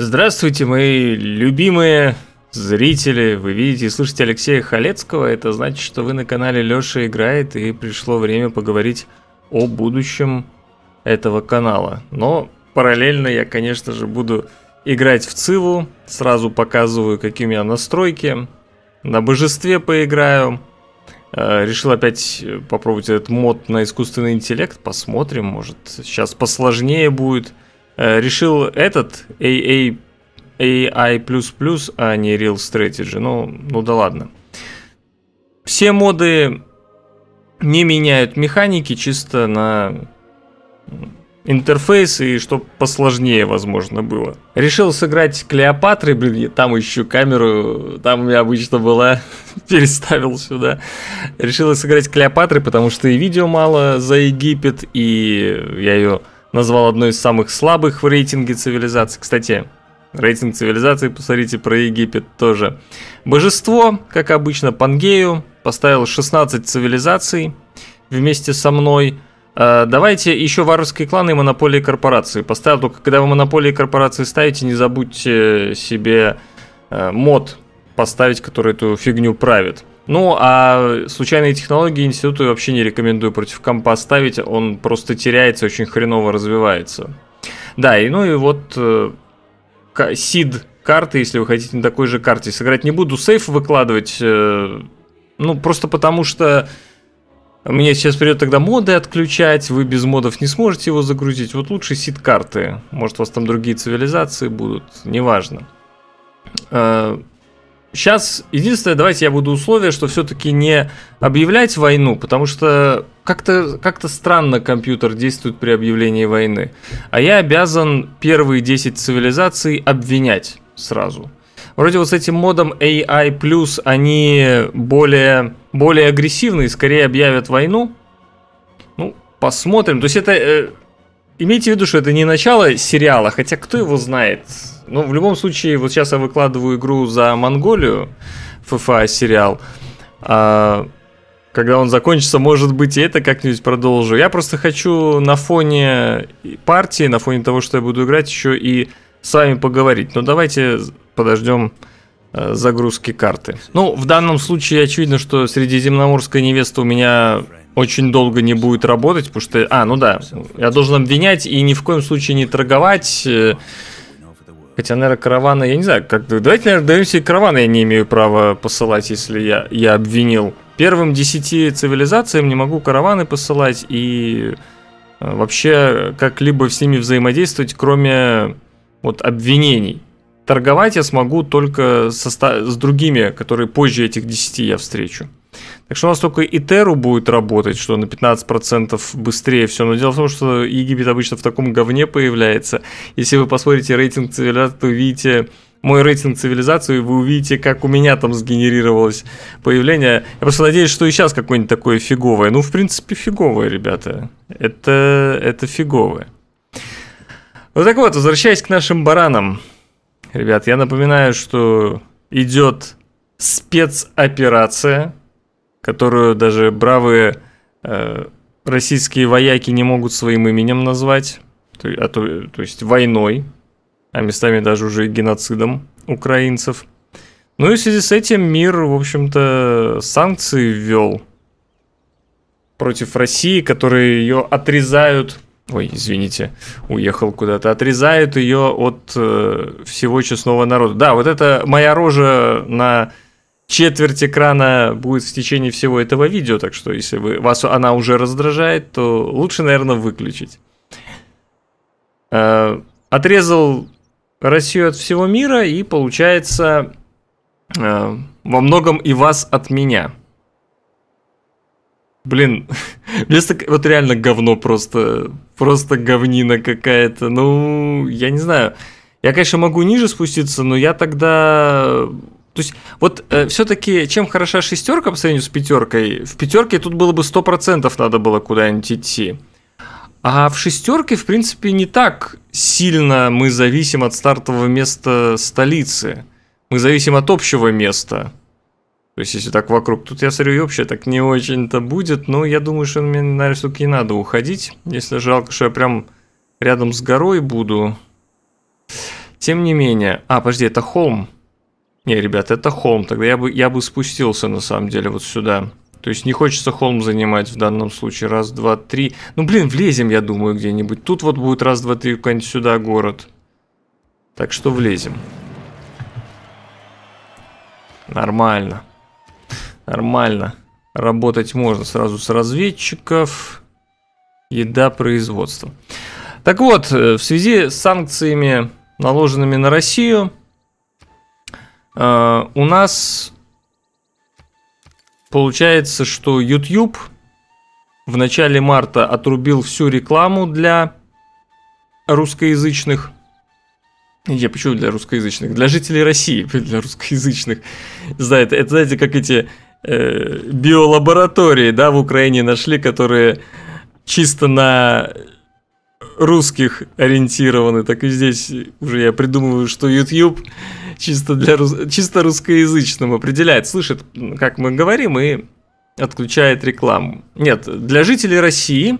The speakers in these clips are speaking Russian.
Здравствуйте, мои любимые зрители. Вы видите и слышите Алексея Халецкого. Это значит, что вы на канале Лёша играет, и пришло время поговорить о будущем этого канала. Но параллельно я, конечно же, буду играть в Циву. Сразу показываю, какие у меня настройки. На божестве поиграю. Э, решил опять э, попробовать этот мод на искусственный интеллект. Посмотрим, может сейчас посложнее будет. Э, решил этот AA, AI++, а не Real Strategy. Ну, ну да ладно. Все моды не меняют механики чисто на интерфейс и чтобы посложнее, возможно, было. Решил сыграть Клеопатры, блин, я там ищу камеру, там у меня обычно была, переставил сюда. Решил сыграть Клеопатры, потому что и видео мало за Египет, и я ее... Её назвал одной из самых слабых в рейтинге цивилизаций. Кстати, рейтинг цивилизации, посмотрите, про Египет тоже. Божество, как обычно, Пангею, поставил 16 цивилизаций вместе со мной. Э, давайте еще варварские кланы и монополии корпорации. Поставил только, когда вы монополии корпорации ставите, не забудьте себе э, мод поставить, который эту фигню правит. Ну, а случайные технологии институту вообще не рекомендую против компа ставить, он просто теряется, очень хреново развивается. Да, и ну и вот э, сид карты, если вы хотите на такой же карте сыграть, не буду сейф выкладывать, э, ну, просто потому что мне сейчас придет тогда моды отключать, вы без модов не сможете его загрузить. Вот лучше сид-карты. Может, у вас там другие цивилизации будут, неважно. Э, сейчас единственное, давайте я буду условие, что все-таки не объявлять войну, потому что как-то как странно компьютер действует при объявлении войны. А я обязан первые 10 цивилизаций обвинять сразу. Вроде вот с этим модом AI+, они более, более агрессивные, скорее объявят войну. Ну, посмотрим. То есть это... Э, имейте в виду, что это не начало сериала, хотя кто его знает ну, в любом случае, вот сейчас я выкладываю игру за Монголию, ФФА сериал. А, когда он закончится, может быть, и это как-нибудь продолжу. Я просто хочу на фоне партии, на фоне того, что я буду играть, еще и с вами поговорить. Но давайте подождем э, загрузки карты. Ну, в данном случае очевидно, что средиземноморская невеста у меня очень долго не будет работать, потому что... А, ну да, я должен обвинять и ни в коем случае не торговать э, Хотя, наверное, караваны, я не знаю, как... Давайте, наверное, даем себе каравана, я не имею права посылать, если я, я обвинил. Первым десяти цивилизациям не могу караваны посылать и э, вообще как-либо с ними взаимодействовать, кроме вот обвинений. Торговать я смогу только со, с другими, которые позже этих десяти я встречу. Так что у нас только итеру будет работать, что на 15% быстрее все. Но дело в том, что Египет обычно в таком говне появляется. Если вы посмотрите рейтинг цивилизации, то увидите мой рейтинг цивилизации, вы увидите, как у меня там сгенерировалось появление. Я просто надеюсь, что и сейчас какое-нибудь такое фиговое. Ну, в принципе, фиговое, ребята. Это, это фиговое. Ну так вот, возвращаясь к нашим баранам. Ребят, я напоминаю, что идет спецоперация – которую даже бравые э, российские вояки не могут своим именем назвать, то, а то, э, то есть войной, а местами даже уже и геноцидом украинцев. Ну и в связи с этим мир, в общем-то, санкции ввел против России, которые ее отрезают ой, извините, уехал куда-то, отрезают ее от э, всего честного народа. Да, вот это моя рожа на четверть экрана будет в течение всего этого видео, так что если вы, вас она уже раздражает, то лучше, наверное, выключить. Э, отрезал Россию от всего мира и, получается, э, во многом и вас от меня. Блин, вместо... Вот реально говно просто. Просто говнина какая-то. Ну, я не знаю. Я, конечно, могу ниже спуститься, но я тогда то есть вот э, все-таки чем хороша шестерка по сравнению с пятеркой? В пятерке тут было бы 100% надо было куда-нибудь идти. А в шестерке, в принципе, не так сильно мы зависим от стартового места столицы. Мы зависим от общего места. То есть, если так вокруг, тут я смотрю, и вообще так не очень-то будет, но я думаю, что мне, наверное, все-таки не надо уходить. Если жалко, что я прям рядом с горой буду. Тем не менее... А, подожди, это холм. Не, ребят, это холм. Тогда я бы, я бы спустился, на самом деле, вот сюда. То есть не хочется холм занимать в данном случае. Раз, два, три. Ну, блин, влезем, я думаю, где-нибудь. Тут вот будет раз, два, три, какой-нибудь сюда город. Так что влезем. Нормально. Нормально. Работать можно сразу с разведчиков. Еда производства. Так вот, э, в связи с санкциями, наложенными на Россию, Э, у нас получается, что YouTube в начале марта отрубил всю рекламу для русскоязычных. Я почему для русскоязычных? Для жителей России, для русскоязычных. Знаете, это, это знаете, как эти э, биолаборатории, да, в Украине нашли, которые чисто на русских ориентированы, так и здесь уже я придумываю, что YouTube чисто для чисто русскоязычным определяет, слышит, как мы говорим, и отключает рекламу. Нет, для жителей России,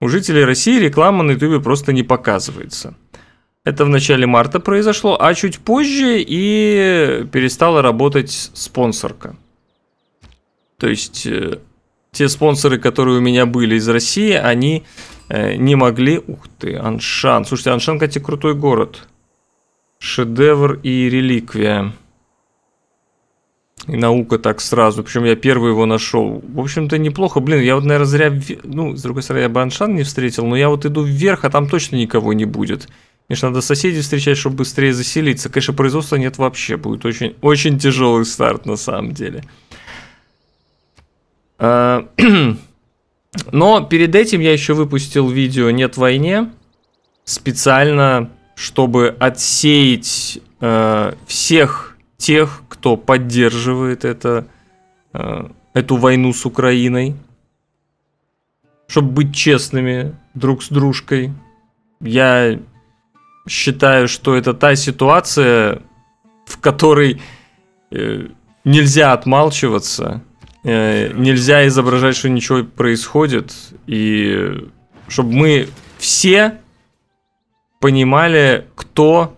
у жителей России реклама на YouTube просто не показывается. Это в начале марта произошло, а чуть позже и перестала работать спонсорка. То есть э, те спонсоры, которые у меня были из России, они Э, не могли... Ух ты, Аншан. Слушайте, Аншан, кстати, крутой город. Шедевр и реликвия. И наука так сразу. Причем я первый его нашел. В общем-то, неплохо. Блин, я вот, наверное, зря... Ну, с другой стороны, я бы Аншан не встретил, но я вот иду вверх, а там точно никого не будет. Мне же надо соседей встречать, чтобы быстрее заселиться. Конечно, производства нет вообще. Будет очень, очень тяжелый старт, на самом деле. А Но перед этим я еще выпустил видео «Нет войне» специально, чтобы отсеять э, всех тех, кто поддерживает это, э, эту войну с Украиной, чтобы быть честными друг с дружкой. Я считаю, что это та ситуация, в которой э, нельзя отмалчиваться – Э, нельзя изображать, что ничего происходит, и чтобы мы все понимали, кто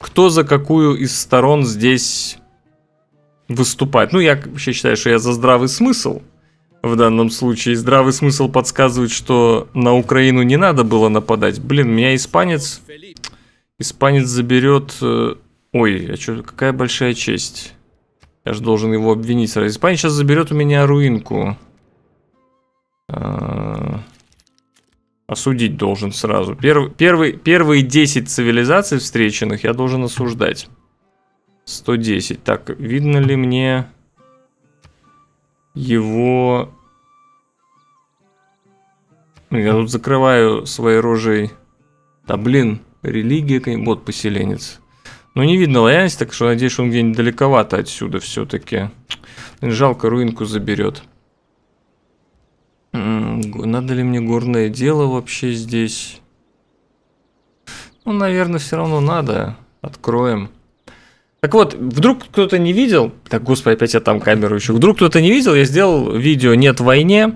кто за какую из сторон здесь выступает. Ну, я вообще считаю, что я за здравый смысл в данном случае. Здравый смысл подсказывает, что на Украину не надо было нападать. Блин, меня испанец... Испанец заберет... Э, ой, а что, какая большая честь. Я же должен его обвинить. Испания сейчас заберет у меня руинку. А, осудить должен сразу. Перв, первый, первые 10 цивилизаций встреченных я должен осуждать. 110. Так, видно ли мне его... Ну, я тут закрываю своей рожей... Да блин, религия... Вот поселенец. Ну, не видно лояльность, так что надеюсь, он где-нибудь далековато отсюда все-таки. Жалко, руинку заберет. М-м, надо ли мне горное дело вообще здесь? Ну, наверное, все равно надо. Откроем. Так вот, вдруг кто-то не видел, так, господи, опять я там камеру ищу, вдруг кто-то не видел, я сделал видео «Нет войне»,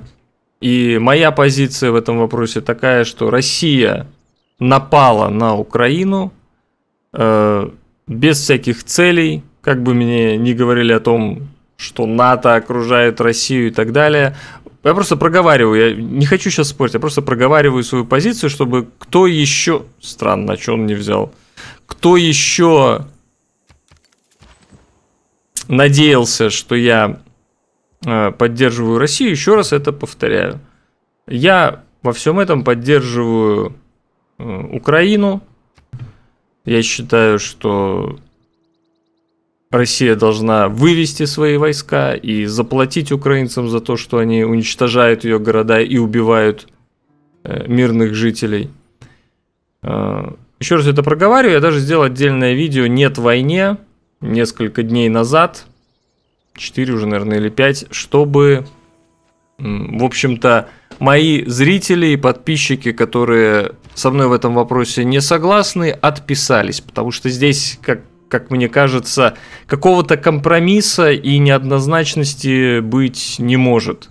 и моя позиция в этом вопросе такая, что Россия напала на Украину, э, без всяких целей, как бы мне не говорили о том, что НАТО окружает Россию и так далее. Я просто проговариваю, я не хочу сейчас спорить, я просто проговариваю свою позицию, чтобы кто еще... Странно, что он не взял. Кто еще надеялся, что я э, поддерживаю Россию, еще раз это повторяю. Я во всем этом поддерживаю э, Украину, я считаю, что Россия должна вывести свои войска и заплатить украинцам за то, что они уничтожают ее города и убивают э, мирных жителей. Э, Еще раз это проговариваю, я даже сделал отдельное видео «Нет войне» несколько дней назад, четыре уже, наверное, или пять, чтобы, в общем-то, мои зрители и подписчики, которые со мной в этом вопросе не согласны, отписались, потому что здесь, как как мне кажется, какого-то компромисса и неоднозначности быть не может.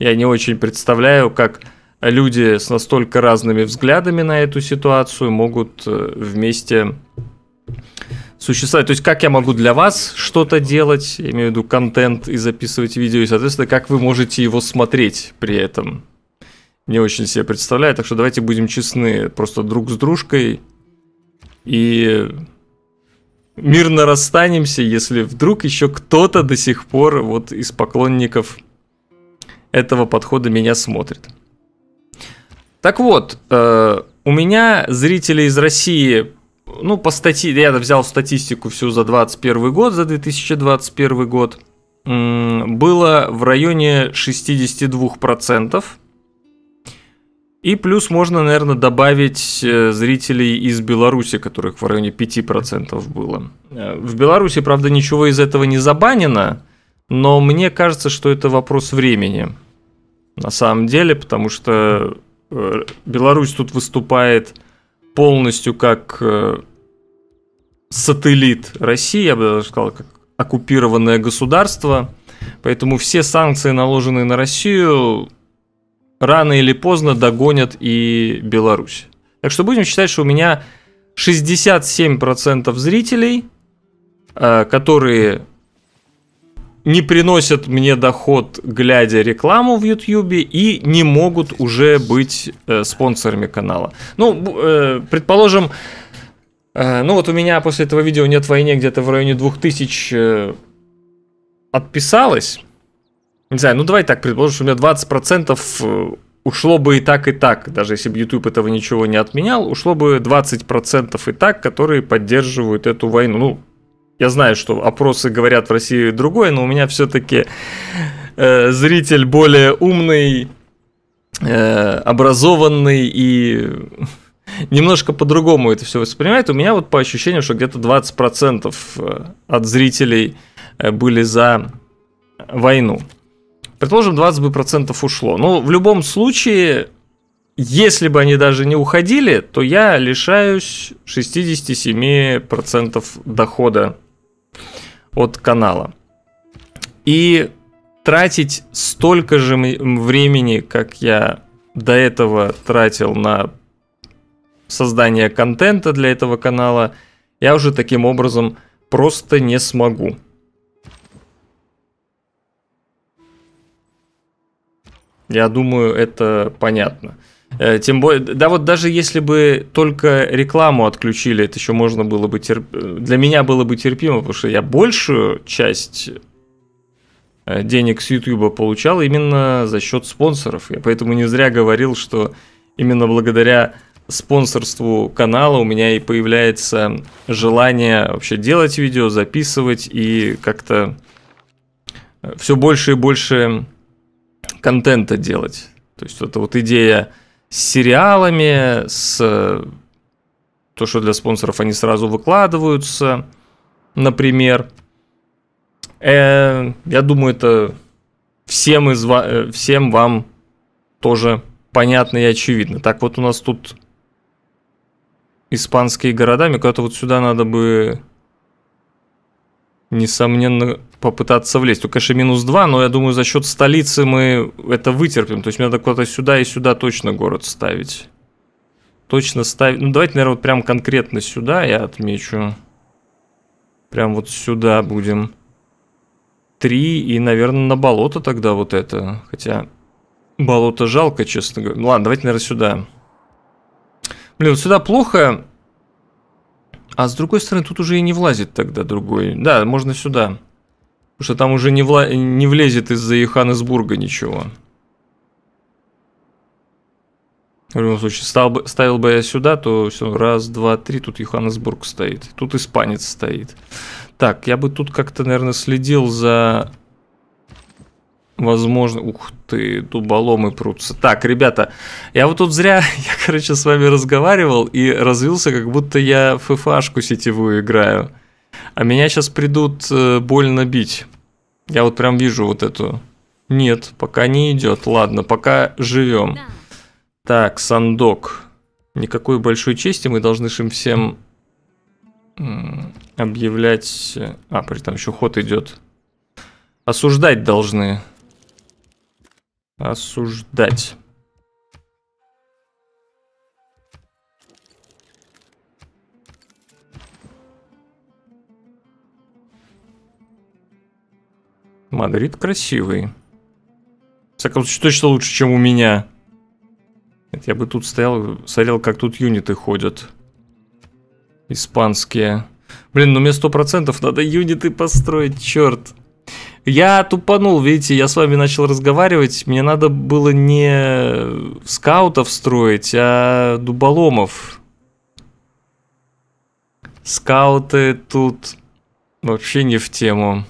Я не очень представляю, как люди с настолько разными взглядами на эту ситуацию могут э, вместе существовать. То есть, как я могу для вас что-то делать, я имею в виду контент и записывать видео, и, соответственно, как вы можете его смотреть при этом не очень себе представляю. Так что давайте будем честны просто друг с дружкой. И мирно расстанемся, если вдруг еще кто-то до сих пор вот из поклонников этого подхода меня смотрит. Так вот, э, у меня зрители из России, ну, по стати, я взял статистику всю за 21 год, за 2021 год, было в районе 62%. И плюс можно, наверное, добавить э, зрителей из Беларуси, которых в районе 5% было. Э, в Беларуси, правда, ничего из этого не забанено, но мне кажется, что это вопрос времени. На самом деле, потому что э, Беларусь тут выступает полностью как сателлит России, я бы даже сказал, как оккупированное государство. Поэтому все санкции, наложенные на Россию, рано или поздно догонят и Беларусь. Так что будем считать, что у меня 67% зрителей, э, которые не приносят мне доход, глядя рекламу в Ютьюбе, и не могут уже быть э, спонсорами канала. Ну, э, предположим, ну вот у меня после этого видео «Нет войне» где-то в районе 2000 э, отписалось, не знаю, ну давай так, предположим, что у меня 20% э, ушло бы и так, и так, даже если бы YouTube этого ничего не отменял, ушло бы 20% и так, которые поддерживают эту войну. Ну, я знаю, что опросы говорят в России другое, но у меня все-таки э, зритель более умный, э, образованный и немножко по-другому это все воспринимает. У меня вот по ощущению, что где-то 20% э, от зрителей э, были за войну. Предположим, 20 бы процентов ушло. Но ну, в любом случае, если бы они даже не уходили, то я лишаюсь 67% дохода от канала. И тратить столько же времени, как я до этого тратил на создание контента для этого канала, я уже таким образом просто не смогу. Я думаю, это понятно. Э, тем более, да вот даже если бы только рекламу отключили, это еще можно было бы терп... Э, для меня было бы терпимо, потому что я большую часть э, денег с YouTube получал именно за счет спонсоров. Я поэтому не зря говорил, что именно благодаря спонсорству канала у меня и появляется желание вообще делать видео, записывать и как-то все больше и больше контента делать. То есть это вот идея с сериалами, с то, что для спонсоров они сразу выкладываются, например. Э, я думаю, это всем, из, э, всем вам тоже понятно и очевидно. Так вот у нас тут испанские города, мне куда-то вот сюда надо бы несомненно, попытаться влезть. Только, конечно, минус 2, но я думаю, за счет столицы мы это вытерпим. То есть мне надо куда-то сюда и сюда точно город ставить. Точно ставить. Ну, давайте, наверное, вот прям конкретно сюда я отмечу. Прям вот сюда будем. Три и, наверное, на болото тогда вот это. Хотя болото жалко, честно говоря. Ну, ладно, давайте, наверное, сюда. Блин, вот сюда плохо. А с другой стороны, тут уже и не влазит тогда другой. Да, можно сюда. Потому что там уже не, вла... не влезет из-за Йоханнесбурга ничего. В любом случае, стал бы, ставил бы я сюда, то все, раз, два, три, тут Йоханнесбург стоит, тут испанец стоит. Так, я бы тут как-то, наверное, следил за возможно... Ух ты, дуболомы прутся. Так, ребята, я вот тут зря, я, короче, с вами разговаривал и развился, как будто я ффашку сетевую играю. А меня сейчас придут э, больно бить. Я вот прям вижу вот эту. Нет, пока не идет. Ладно, пока живем. Так, сандок. Никакой большой чести мы должны им всем объявлять... Э, а, при там еще ход идет. Осуждать должны осуждать. Мадрид красивый. В всяком случае, точно лучше, чем у меня. Это я бы тут стоял, смотрел, как тут юниты ходят. Испанские. Блин, ну мне сто процентов надо юниты построить, черт. Я тупанул, видите, я с вами начал разговаривать, мне надо было не скаутов строить, а дуболомов. Скауты тут вообще не в тему.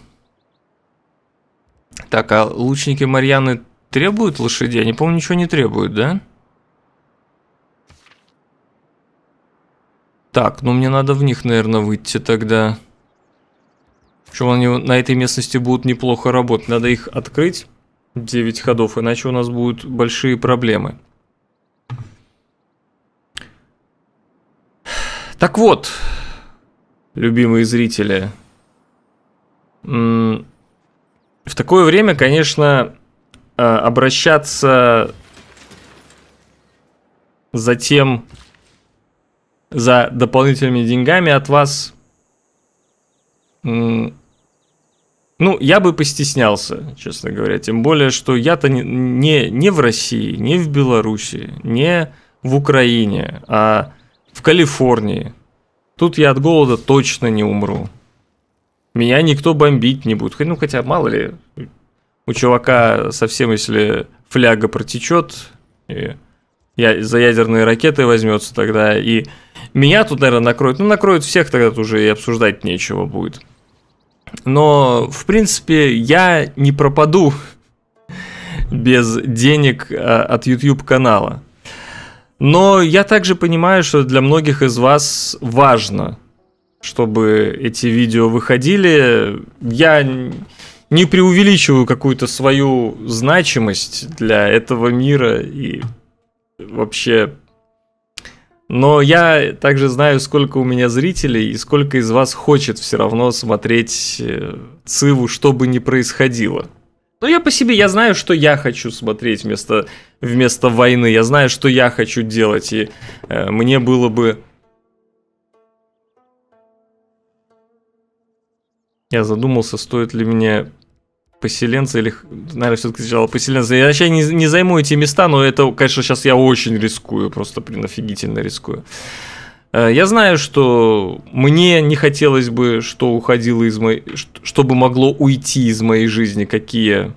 Так, а лучники Марьяны требуют лошади? Я не помню, ничего не требуют, да? Так, ну мне надо в них, наверное, выйти тогда. Причем они на этой местности будут неплохо работать. Надо их открыть, 9 ходов, иначе у нас будут большие проблемы. Так вот, любимые зрители, в такое время, конечно, а, обращаться за тем, за дополнительными деньгами от вас ну, я бы постеснялся, честно говоря. Тем более, что я-то не, не, не в России, не в Беларуси, не в Украине, а в Калифорнии. Тут я от голода точно не умру. Меня никто бомбить не будет. Ну, хотя, мало ли, у чувака совсем, если фляга протечет, и я, за ядерные ракеты возьмется тогда, и меня тут, наверное, накроют. Ну, накроют всех, тогда тут уже и обсуждать нечего будет но, в принципе, я не пропаду без денег э, от YouTube канала. Но я также понимаю, что для многих из вас важно, чтобы эти видео выходили. Я не преувеличиваю какую-то свою значимость для этого мира и вообще но я также знаю, сколько у меня зрителей и сколько из вас хочет все равно смотреть э, Циву, что бы ни происходило. Но я по себе, я знаю, что я хочу смотреть вместо, вместо войны. Я знаю, что я хочу делать. И э, мне было бы... Я задумался, стоит ли мне поселенцы, или, наверное, все-таки сначала поселенцы. Я вообще не, не займу эти места, но это, конечно, сейчас я очень рискую, просто, блин, офигительно рискую. Э, я знаю, что мне не хотелось бы, что уходило из моей... чтобы могло уйти из моей жизни, какие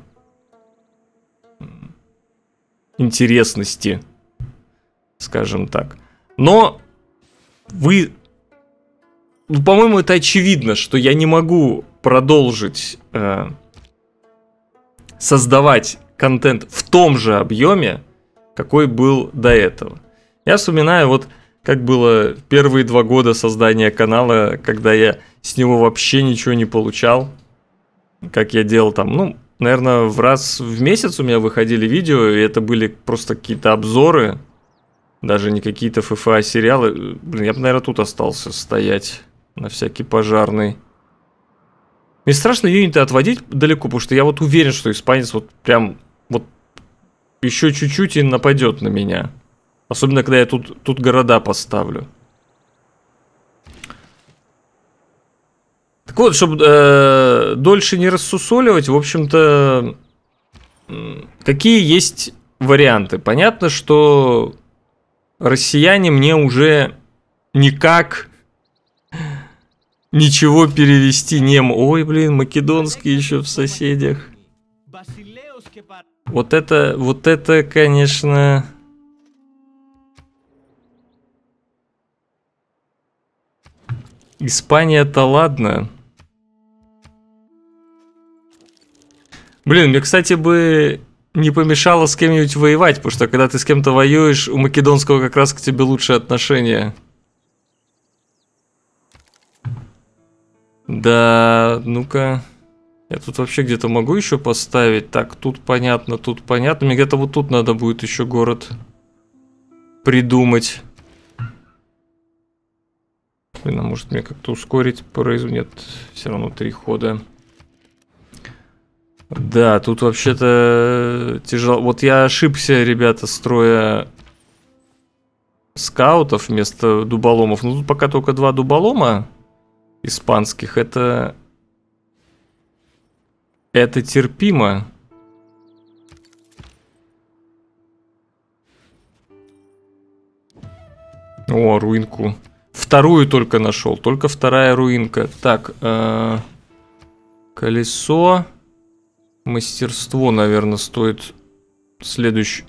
интересности, скажем так. Но вы... Ну, по-моему, это очевидно, что я не могу продолжить э, создавать контент в том же объеме, какой был до этого. Я вспоминаю вот как было первые два года создания канала, когда я с него вообще ничего не получал, как я делал там, ну, наверное, в раз в месяц у меня выходили видео, и это были просто какие-то обзоры, даже не какие-то ФФА сериалы. Блин, я бы, наверное, тут остался стоять на всякий пожарный. Мне страшно юниты отводить далеко, потому что я вот уверен, что испанец вот прям вот еще чуть-чуть и нападет на меня. Особенно, когда я тут, тут города поставлю. Так вот, чтобы э, дольше не рассусоливать, в общем-то, какие есть варианты? Понятно, что россияне мне уже никак ничего перевести не... могу, Ой, блин, македонский еще в соседях. Вот это, вот это, конечно... Испания-то ладно. Блин, мне, кстати, бы не помешало с кем-нибудь воевать, потому что когда ты с кем-то воюешь, у македонского как раз к тебе лучшие отношения. Да, ну-ка. Я тут вообще где-то могу еще поставить. Так, тут понятно, тут понятно. Мне где-то вот тут надо будет еще город придумать. Блин, а может мне как-то ускорить произ... Нет, все равно три хода. Да, тут вообще-то тяжело. Вот я ошибся, ребята, строя скаутов вместо дуболомов. Ну, тут пока только два дуболома испанских, это... Это терпимо. О, руинку. Вторую только нашел, только вторая руинка. Так, э -э колесо. Мастерство, наверное, стоит следующий.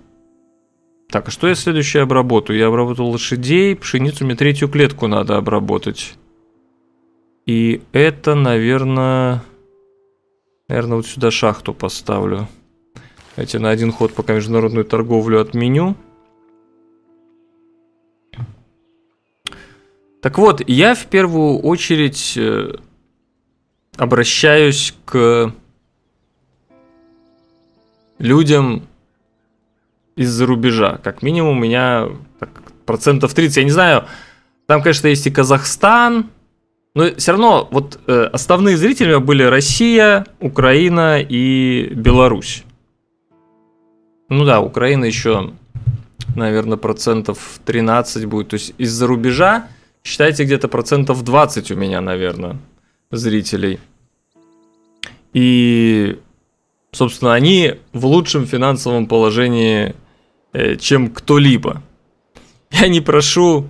Так, а что я следующее обработаю? Я обработал лошадей, пшеницу мне третью клетку надо обработать. И это, наверное... Наверное, вот сюда шахту поставлю. Эти на один ход пока международную торговлю отменю. Так вот, я в первую очередь э, обращаюсь к людям из-за рубежа. Как минимум у меня так, процентов 30. Я не знаю, там, конечно, есть и Казахстан, но все равно вот э, основные зрители были Россия, Украина и Беларусь. Ну да, Украина еще, наверное, процентов 13 будет. То есть из-за рубежа, считайте, где-то процентов 20 у меня, наверное, зрителей. И, собственно, они в лучшем финансовом положении, э, чем кто-либо. Я не прошу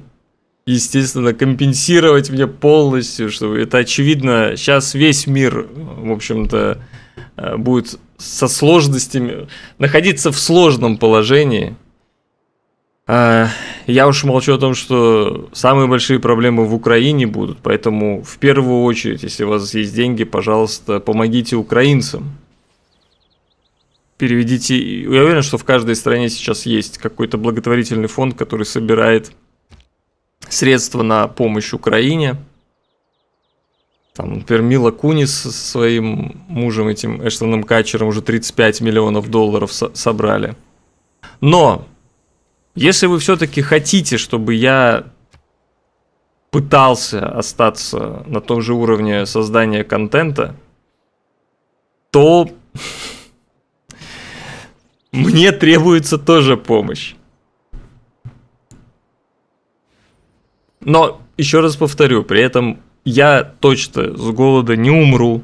естественно, компенсировать мне полностью, что это очевидно. Сейчас весь мир, в общем-то, э, будет со сложностями, находиться в сложном положении. А, я уж молчу о том, что самые большие проблемы в Украине будут, поэтому в первую очередь, если у вас есть деньги, пожалуйста, помогите украинцам. Переведите, я уверен, что в каждой стране сейчас есть какой-то благотворительный фонд, который собирает средства на помощь Украине. Там, например, Мила Кунис со своим мужем, этим Эштоном Качером, уже 35 миллионов долларов со- собрали. Но, если вы все-таки хотите, чтобы я пытался остаться на том же уровне создания контента, то мне требуется тоже помощь. Но, еще раз повторю, при этом я точно с голода не умру.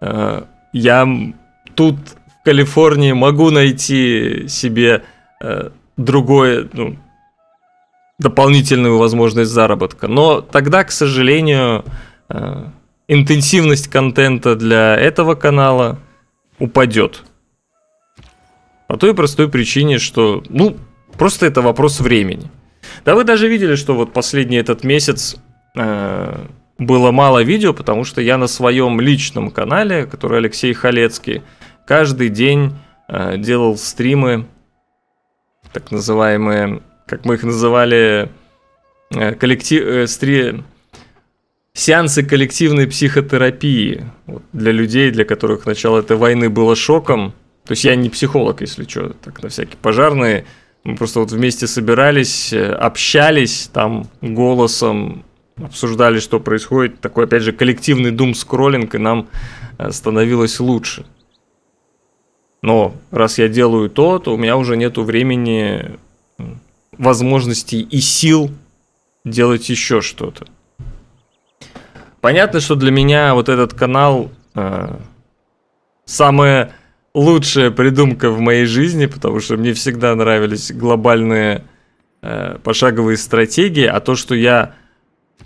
Э, я тут, в Калифорнии, могу найти себе э, другое, ну, дополнительную возможность заработка. Но тогда, к сожалению, э, интенсивность контента для этого канала упадет. По той простой причине, что, ну, просто это вопрос времени. Да вы даже видели, что вот последний этот месяц э, было мало видео, потому что я на своем личном канале, который Алексей Халецкий, каждый день э, делал стримы, так называемые, как мы их называли, э, коллектив, э, стрим, сеансы коллективной психотерапии вот, для людей, для которых начало этой войны было шоком. То есть я не психолог, если что, так на всякие пожарные мы просто вот вместе собирались, э, общались там голосом, обсуждали, что происходит. Такой, опять же, коллективный дум-скроллинг, и нам э, становилось лучше. Но раз я делаю то, то у меня уже нет времени, возможностей и сил делать еще что-то. Понятно, что для меня вот этот канал э, самое лучшая придумка в моей жизни, потому что мне всегда нравились глобальные э, пошаговые стратегии, а то, что я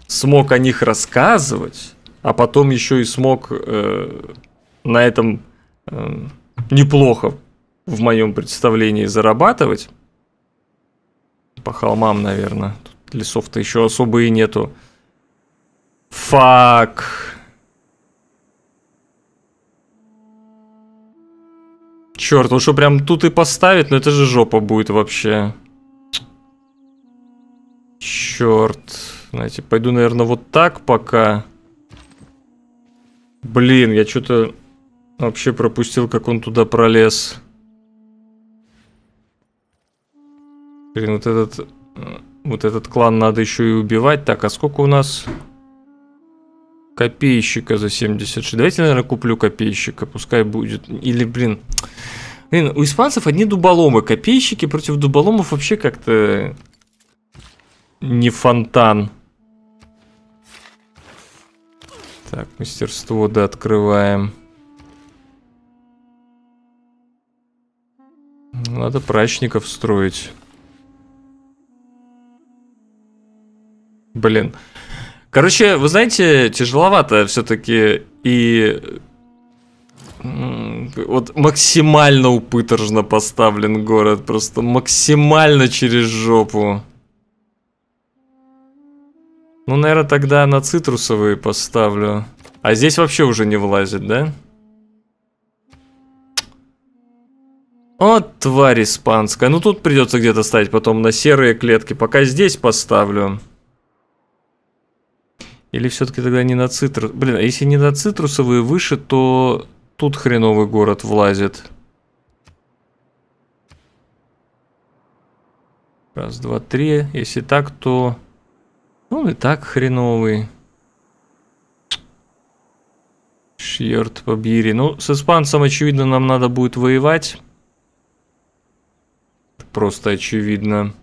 смог о них рассказывать, а потом еще и смог э, на этом э, неплохо в моем представлении зарабатывать. По холмам, наверное. Тут лесов-то еще особо и нету. Фак. Черт, он что, прям тут и поставит? Ну это же жопа будет вообще. Черт. Знаете, пойду, наверное, вот так пока. Блин, я что-то вообще пропустил, как он туда пролез. Блин, вот этот... Э, вот этот клан надо еще и убивать. Так, а сколько у нас копейщика за 76. Давайте, наверное, куплю копейщика, пускай будет. Или, блин... Блин, у испанцев одни дуболомы. Копейщики против дуболомов вообще как-то... Не фонтан. Так, мастерство, да, открываем. Надо прачников строить. Блин. Короче, вы знаете, тяжеловато все-таки и вот максимально упыторжно поставлен город, просто максимально через жопу. Ну, наверное, тогда на цитрусовые поставлю. А здесь вообще уже не влазит, да? Вот тварь испанская. Ну, тут придется где-то ставить потом на серые клетки. Пока здесь поставлю. Или все-таки тогда не на цитрус... Блин, а если не на цитрусовые выше, то тут хреновый город влазит. Раз, два, три. Если так, то... Ну, и так хреновый. Шьерт побери. Ну, с испанцем, очевидно, нам надо будет воевать. просто Очевидно.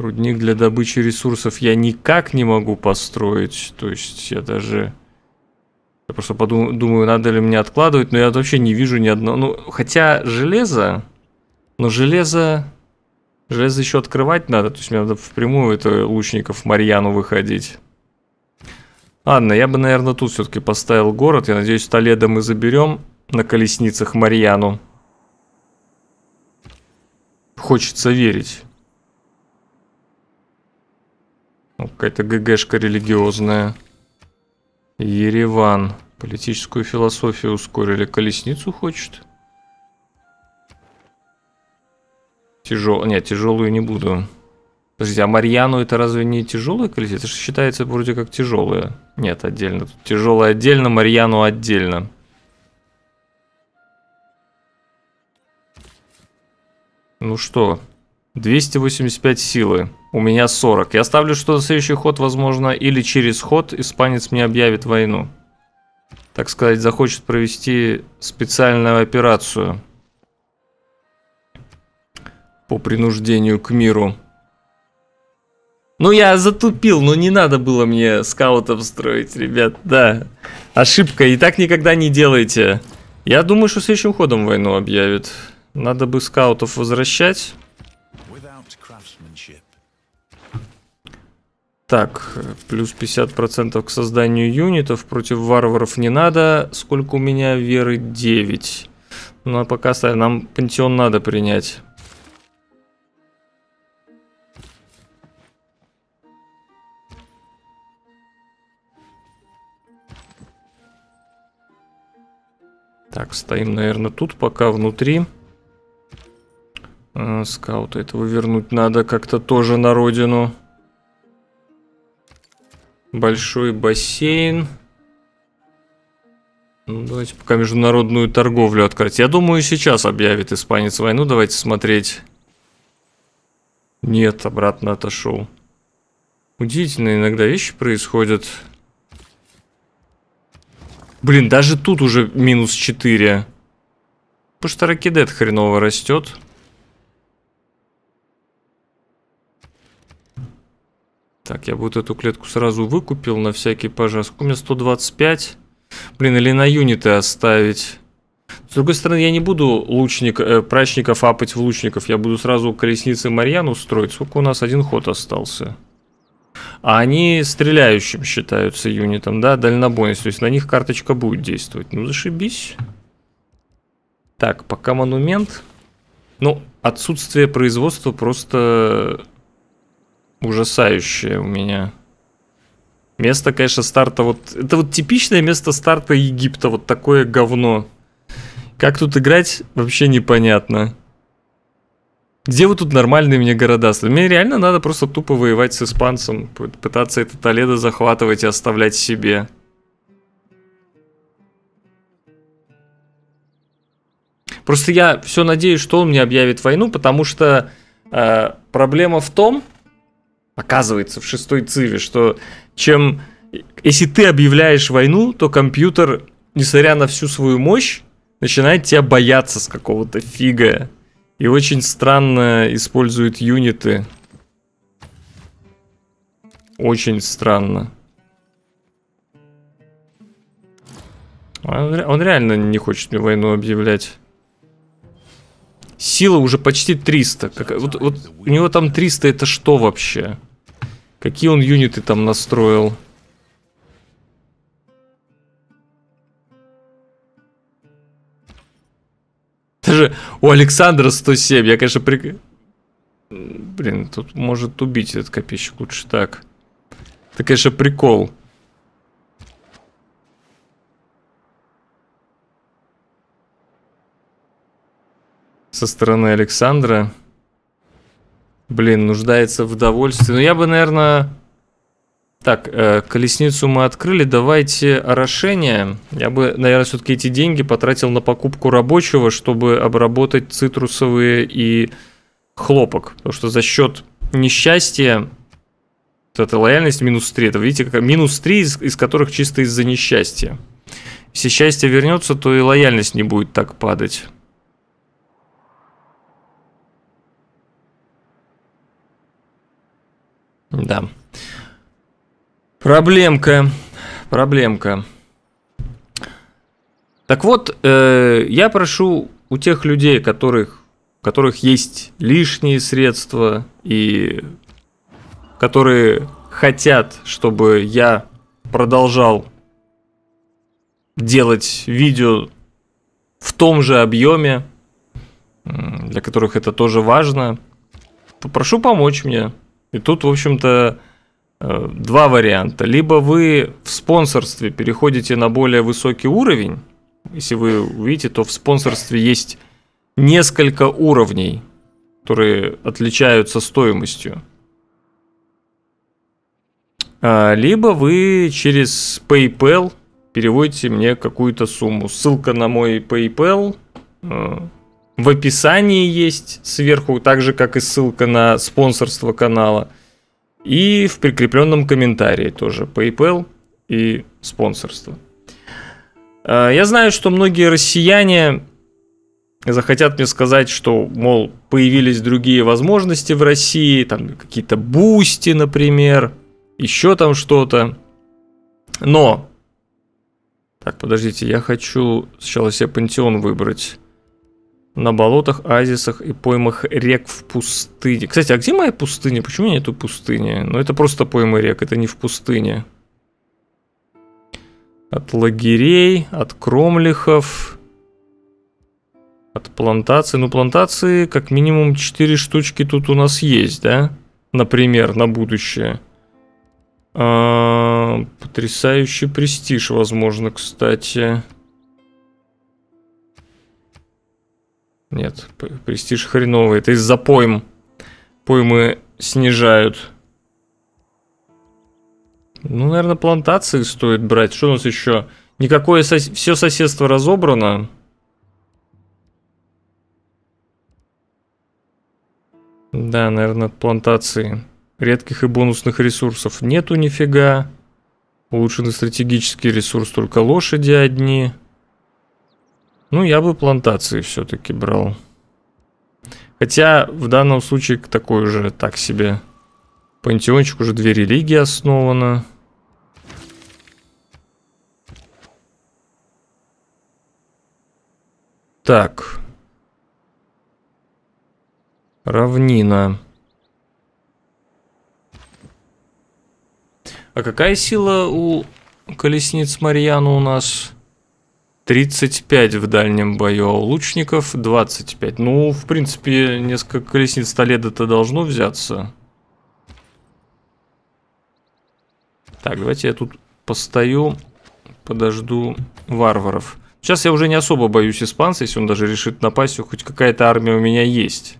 Рудник для добычи ресурсов я никак не могу построить. То есть я даже... Я просто подумаю, думаю, надо ли мне откладывать, но я вообще не вижу ни одного... Ну, хотя железо... Но железо... Железо еще открывать надо, то есть мне надо впрямую это лучников Марьяну выходить. Ладно, я бы, наверное, тут все-таки поставил город. Я надеюсь, Толедо мы заберем на колесницах Марьяну. Хочется верить. Ну, какая-то ГГшка религиозная. Ереван. Политическую философию ускорили. Колесницу хочет? Тяжел... Нет, тяжелую не буду. Подождите, а Марьяну это разве не тяжелая колесница? Это же считается вроде как тяжелая. Нет, отдельно. Тут тяжелая отдельно, Марьяну отдельно. Ну что, 285 силы. У меня 40. Я ставлю, что на следующий ход, возможно, или через ход испанец мне объявит войну. Так сказать, захочет провести специальную операцию по принуждению к миру. Ну, я затупил, но не надо было мне скаутов строить, ребят, да. Ошибка, и так никогда не делайте. Я думаю, что следующим ходом войну объявит. Надо бы скаутов возвращать. Так, плюс 50% к созданию юнитов. Против варваров не надо. Сколько у меня веры? 9. Ну а пока оставим. Нам пантеон надо принять. Так, стоим, наверное, тут пока внутри. Э, скаута этого вернуть надо как-то тоже на родину. Большой бассейн. Ну, давайте пока международную торговлю открыть. Я думаю, сейчас объявит испанец войну. Давайте смотреть. Нет, обратно отошел. Удивительно, иногда вещи происходят. Блин, даже тут уже минус 4. Потому что ракедет хреново растет. Так, я бы вот эту клетку сразу выкупил на всякий пожар. Сколько у меня 125? Блин, или на юниты оставить? С другой стороны, я не буду лучник, э, прачников апать в лучников. Я буду сразу колесницы Марьяну строить. Сколько у нас? Один ход остался. А они стреляющим считаются юнитом, да, дальнобойность. То есть на них карточка будет действовать. Ну, зашибись. Так, пока монумент. Ну, отсутствие производства просто ужасающее у меня. Место, конечно, старта вот... Это вот типичное место старта Египта, вот такое говно. Как тут играть, вообще непонятно. Где вы тут нормальные мне города? Мне реально надо просто тупо воевать с испанцем, пытаться это Толедо захватывать и оставлять себе. Просто я все надеюсь, что он мне объявит войну, потому что э, проблема в том, оказывается в шестой циве, что чем... Если ты объявляешь войну, то компьютер, несмотря на всю свою мощь, начинает тебя бояться с какого-то фига. И очень странно использует юниты. Очень странно. Он, он реально не хочет мне войну объявлять. Сила уже почти 300. Как, вот, вот у него там 300 это что вообще? Какие он юниты там настроил? Даже у Александра 107. Я, конечно, при... Блин, тут может убить этот копейщик лучше так. Это, конечно, прикол. со стороны Александра. Блин, нуждается в довольстве. Ну, я бы, наверное... Так, э, колесницу мы открыли, давайте орошение. Я бы, наверное, все-таки эти деньги потратил на покупку рабочего, чтобы обработать цитрусовые и хлопок. Потому что за счет несчастья, вот эта лояльность минус 3, это, видите, как, минус 3, из, из которых чисто из-за несчастья. Если счастье вернется, то и лояльность не будет так падать. Да. Проблемка. Проблемка. Так вот, э, я прошу у тех людей, которых, у которых есть лишние средства и которые хотят, чтобы я продолжал делать видео в том же объеме, для которых это тоже важно, попрошу помочь мне и тут, в общем-то, э, два варианта. Либо вы в спонсорстве переходите на более высокий уровень, если вы увидите, то в спонсорстве есть несколько уровней, которые отличаются стоимостью. А, либо вы через PayPal переводите мне какую-то сумму. Ссылка на мой PayPal э, в описании есть сверху, так же как и ссылка на спонсорство канала. И в прикрепленном комментарии тоже PayPal и спонсорство. А, я знаю, что многие россияне захотят мне сказать, что, мол, появились другие возможности в России, там какие-то бусти, например, еще там что-то. Но... Так, подождите, я хочу сначала себе пантеон выбрать на болотах, оазисах и поймах рек в пустыне. Кстати, а где моя пустыня? Почему нету пустыни? Ну, это просто поймы рек, это не в пустыне. От лагерей, от кромлихов, от плантаций. Ну, плантации как минимум 4 штучки тут у нас есть, да? Например, на будущее. А, потрясающий престиж, возможно, кстати. Кстати. Нет, престиж хреновый. Это из-за пойм. Поймы снижают. Ну, наверное, плантации стоит брать. Что у нас еще? Никакое сос... все соседство разобрано. Да, наверное, плантации. Редких и бонусных ресурсов нету нифига. Улучшенный стратегический ресурс только лошади одни. Ну, я бы плантации все-таки брал. Хотя в данном случае такой уже так себе пантеончик, уже две религии основано. Так. Равнина. А какая сила у колесниц Марьяна у нас? 35 в дальнем бою, а у лучников 25. Ну, в принципе, несколько колесниц Толеда-то должно взяться. Так, давайте я тут постою, подожду варваров. Сейчас я уже не особо боюсь испанца, если он даже решит напасть, хоть какая-то армия у меня есть.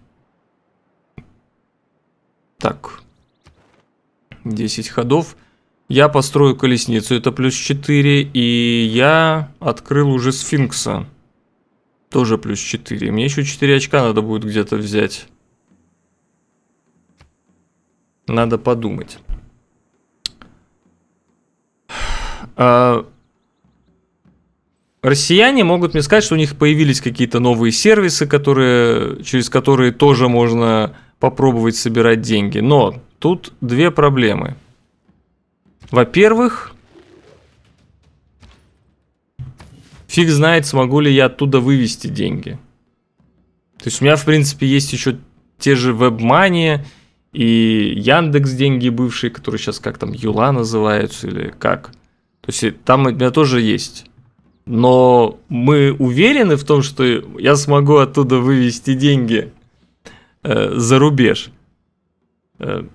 Так. 10 ходов. Я построю колесницу, это плюс 4. И я открыл уже сфинкса. Тоже плюс 4. Мне еще 4 очка надо будет где-то взять. Надо подумать. А... Россияне могут мне сказать, что у них появились какие-то новые сервисы, которые, через которые тоже можно попробовать собирать деньги. Но тут две проблемы – во-первых, фиг знает, смогу ли я оттуда вывести деньги. То есть у меня, в принципе, есть еще те же WebMoney и Яндекс деньги бывшие, которые сейчас как там Юла называются или как. То есть там у меня тоже есть. Но мы уверены в том, что я смогу оттуда вывести деньги э, за рубеж. Э,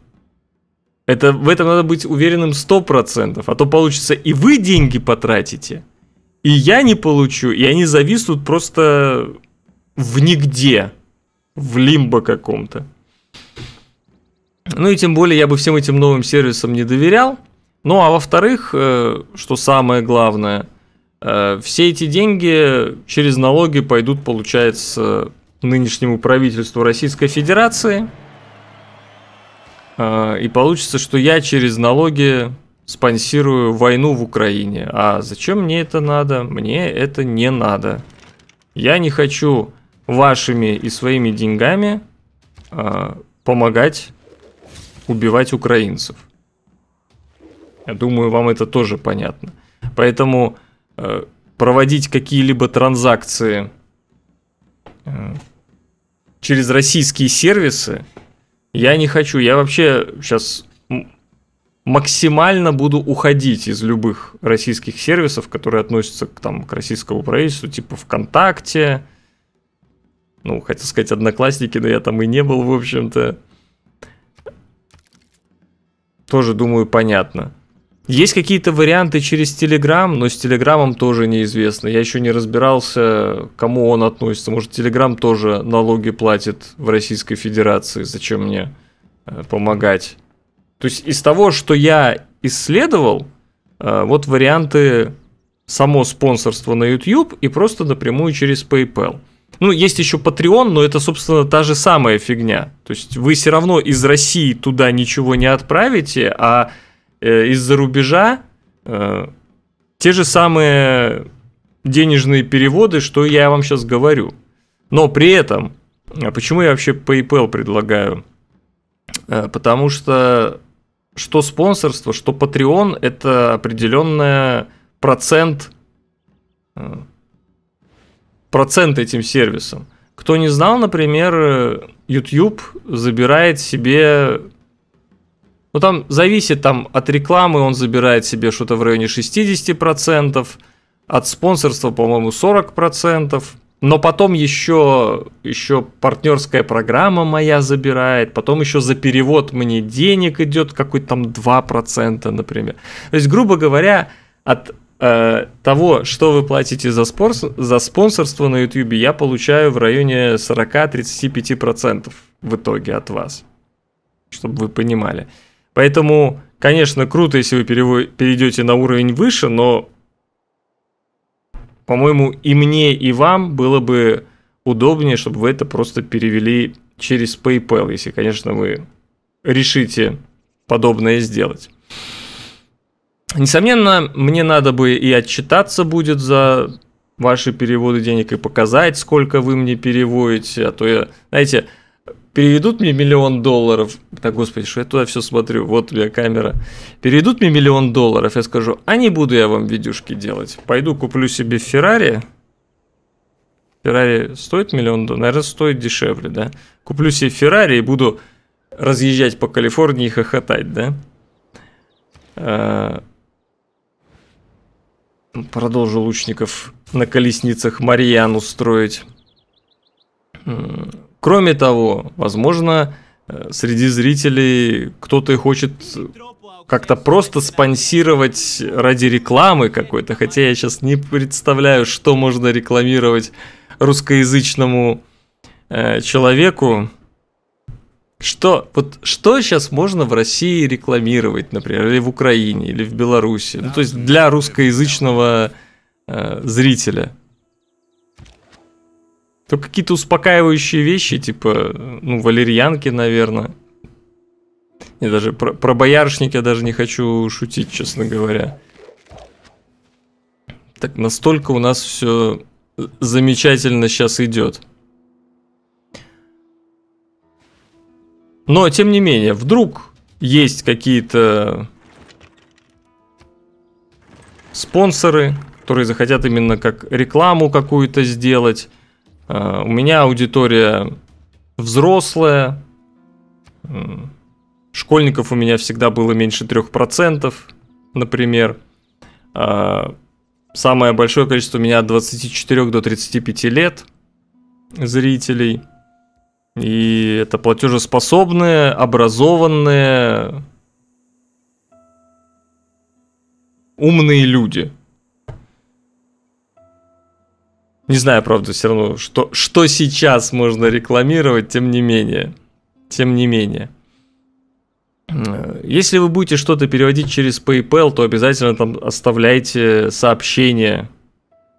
это, в этом надо быть уверенным 100%, а то получится и вы деньги потратите, и я не получу, и они зависнут просто в нигде, в лимбо каком-то. Ну и тем более я бы всем этим новым сервисам не доверял. Ну а во-вторых, э, что самое главное, э, все эти деньги через налоги пойдут, получается, нынешнему правительству Российской Федерации – Э, и получится, что я через налоги спонсирую войну в Украине. А зачем мне это надо? Мне это не надо. Я не хочу вашими и своими деньгами э, помогать убивать украинцев. Я думаю, вам это тоже понятно. Поэтому э, проводить какие-либо транзакции э, через российские сервисы я не хочу, я вообще сейчас максимально буду уходить из любых российских сервисов, которые относятся к, там, к российскому правительству, типа ВКонтакте, ну, хотел сказать Одноклассники, но я там и не был, в общем-то. Тоже, думаю, понятно. Есть какие-то варианты через Телеграм, но с Телеграмом тоже неизвестно. Я еще не разбирался, кому он относится. Может, Телеграм тоже налоги платит в Российской Федерации. Зачем мне э, помогать? То есть из того, что я исследовал, э, вот варианты само спонсорство на YouTube и просто напрямую через PayPal. Ну, есть еще Patreon, но это, собственно, та же самая фигня. То есть вы все равно из России туда ничего не отправите, а Э, из-за рубежа э, те же самые денежные переводы, что я вам сейчас говорю. Но при этом, а почему я вообще PayPal предлагаю? Э, потому что что спонсорство, что Patreon – это определенный процент, процент этим сервисом. Кто не знал, например, YouTube забирает себе ну, там зависит там, от рекламы, он забирает себе что-то в районе 60%, от спонсорства, по-моему, 40%. Но потом еще, еще партнерская программа моя забирает, потом еще за перевод мне денег идет какой-то там 2%, например. То есть, грубо говоря, от э, того, что вы платите за, спорс, за спонсорство на YouTube, я получаю в районе 40-35% в итоге от вас, чтобы вы понимали. Поэтому, конечно, круто, если вы перейдете на уровень выше, но, по-моему, и мне, и вам было бы удобнее, чтобы вы это просто перевели через PayPal, если, конечно, вы решите подобное сделать. Несомненно, мне надо бы и отчитаться будет за ваши переводы денег и показать, сколько вы мне переводите, а то я, знаете, переведут мне миллион долларов, да господи, что я туда все смотрю, вот у меня камера, переведут мне миллион долларов, я скажу, а не буду я вам видюшки делать, пойду куплю себе Феррари, Феррари стоит миллион долларов, наверное, стоит дешевле, да, куплю себе Феррари и буду разъезжать по Калифорнии и хохотать, да, а, продолжу лучников на колесницах Марьян устроить Кроме того, возможно, э, среди зрителей кто-то хочет как-то просто спонсировать ради рекламы какой-то, хотя я сейчас не представляю, что можно рекламировать русскоязычному э, человеку. Что, вот что сейчас можно в России рекламировать, например, или в Украине, или в Беларуси? Ну, то есть ну, для русскоязычного э, зрителя. То какие-то успокаивающие вещи, типа, ну, валерьянки, наверное. Я даже про, про боярышник я даже не хочу шутить, честно говоря. Так настолько у нас все замечательно сейчас идет. Но, тем не менее, вдруг есть какие-то спонсоры, которые захотят именно как рекламу какую-то сделать. Э, у меня аудитория взрослая. Э, школьников у меня всегда было меньше 3%, например. Э, самое большое количество у меня от 24 до 35 лет зрителей. И это платежеспособные, образованные, умные люди. Не знаю, правда, все равно, что, что сейчас можно рекламировать, тем не менее. Тем не менее. Э, если вы будете что-то переводить через PayPal, то обязательно там оставляйте сообщение.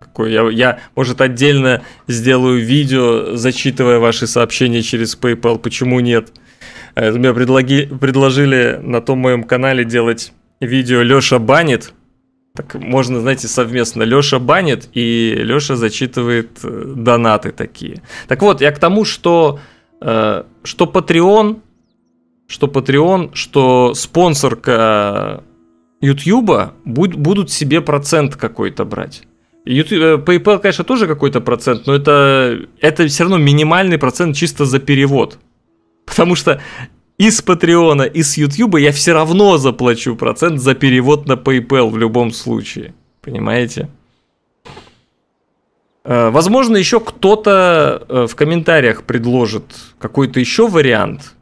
Какое я, я, может, отдельно сделаю видео, зачитывая ваши сообщения через PayPal. Почему нет? Э, мне предложили на том моем канале делать видео Лёша банит. Так можно, знаете, совместно. Лёша банит, и Лёша зачитывает э, донаты такие. Так вот, я к тому, что, э, что Patreon, что Patreon, что спонсорка Ютьюба буд- будут себе процент какой-то брать. YouTube, э, PayPal, конечно, тоже какой-то процент, но это, это все равно минимальный процент чисто за перевод. Потому что из Патреона, и с Ютьюба я все равно заплачу процент за перевод на PayPal в любом случае. Понимаете? Э, возможно, еще кто-то э, в комментариях предложит какой-то еще вариант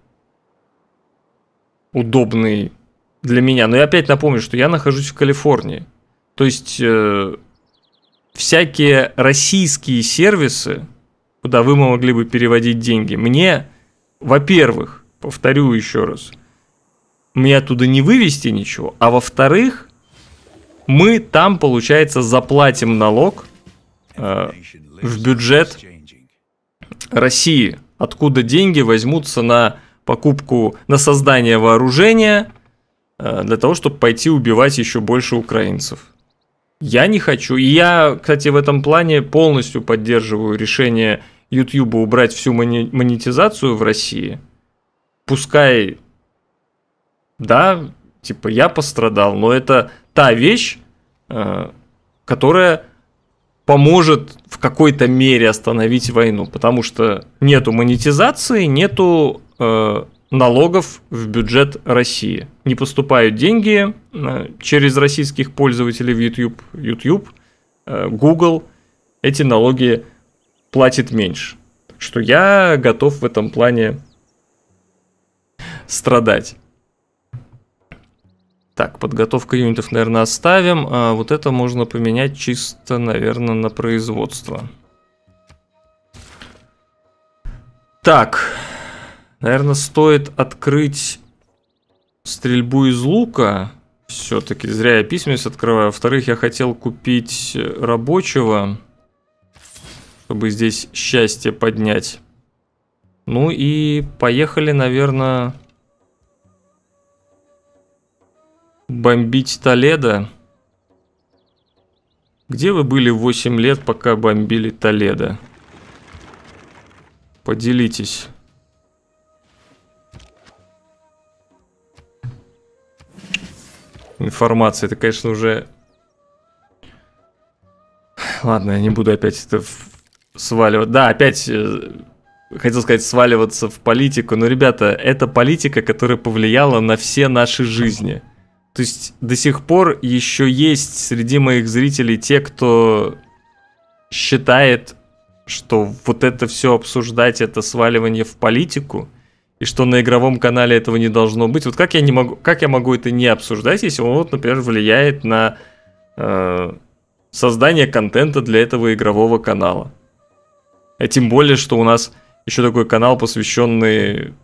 удобный для меня. Но я опять напомню, что я нахожусь в Калифорнии. То есть э, всякие российские сервисы, куда вы могли бы переводить деньги, мне, во-первых, повторю еще раз, меня туда не вывести ничего, а во-вторых, мы там, получается, заплатим налог э, в бюджет России, откуда деньги возьмутся на покупку, на создание вооружения э, для того, чтобы пойти убивать еще больше украинцев. Я не хочу. И я, кстати, в этом плане полностью поддерживаю решение YouTube убрать всю монетизацию в России – пускай, да, типа я пострадал, но это та вещь, э, которая поможет в какой-то мере остановить войну, потому что нету монетизации, нету э, налогов в бюджет России, не поступают деньги э, через российских пользователей в YouTube, YouTube, Google, эти налоги платит меньше. Так что я готов в этом плане страдать. Так, подготовка юнитов, наверное, оставим. А вот это можно поменять чисто, наверное, на производство. Так, наверное, стоит открыть стрельбу из лука. Все-таки зря я письменность открываю. Во-вторых, я хотел купить рабочего, чтобы здесь счастье поднять. Ну и поехали, наверное... бомбить Толедо. Где вы были 8 лет, пока бомбили Толедо? Поделитесь. Информация, это, конечно, уже... Ладно, я не буду опять это сваливать. Да, опять э, хотел сказать, сваливаться в политику, но, ребята, это политика, которая повлияла на все наши жизни. То есть до сих пор еще есть среди моих зрителей те, кто считает, что вот это все обсуждать, это сваливание в политику, и что на игровом канале этого не должно быть. Вот как я, не могу, как я могу это не обсуждать, если он, вот, например, влияет на э, создание контента для этого игрового канала? А тем более, что у нас еще такой канал, посвященный